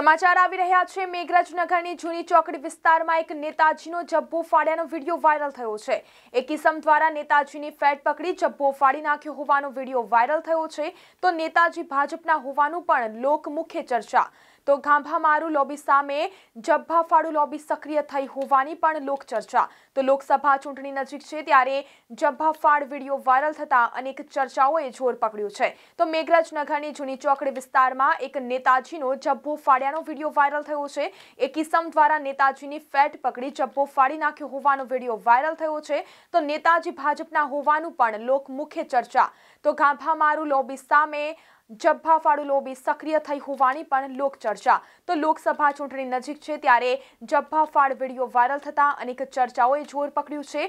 સમાચાર આવી રહ્યા છે મેઘરાજનગરની જૂની ચોકડી વિસ્તારમાં એક નેતાજીનો જબ્બો ફાડ્યાનો વિડીયો વાયરલ થયો છે એક કિસમ દ્વારા નેતાજીની ફેટ પકડી જબ્બો ફાડી નાખ્યો હોવાનો વિડીયો વાયરલ થયો છે તો નેતાજી ભાજપના હોવાનું પણ લોકમુખ્ય ચર્ચા તો ગાંભામારુ લોબી સામે જબ્ભાફાળુ લોબી સક્રિય થઈ હોવાની પણ લોકચર્ચા તો લોકસભા ચૂંટણી નજીક છે ત્યારે જબ્ભાફાળ વિડીયો વાયરલ થતા અનેક ચર્ચાઓએ જોર પકડ્યું છે તો મેઘરાજનગરની જૂની ચોકડી વિસ્તારમાં એક નેતાજીનો જબ્બો ફાડ્યાનો વિડીયો વાયરલ થયો છે એ કિસમ દ્વારા નેતાજીની ફેટ પકડી જબ્બો ફાડી નાખ્યો હોવાનો વિડીયો વાયરલ થયો છે તો નેતાજી ભાજપના હોવાનું પણ લોકમુખ્ય ચર્ચા તો ગાંભામારુ લોબી સામે જભ્ભાફાળુ લોબી સક્રિય થઈ હોવાની પણ લોકચર્ચા તો લોકસભા ચૂંટણી નજીક છે ત્યારે જભ્ભાફાળ વિડીયો વાયરલ થતા અનેક ચર્ચાઓએ જોર પકડ્યું છે